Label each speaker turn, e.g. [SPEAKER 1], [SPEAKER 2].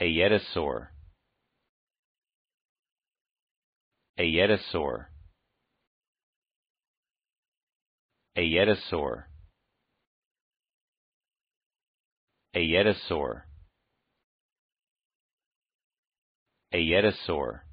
[SPEAKER 1] Aetosaur. Aetosaur. Aetosaur. Aetosaur. Aetosaur.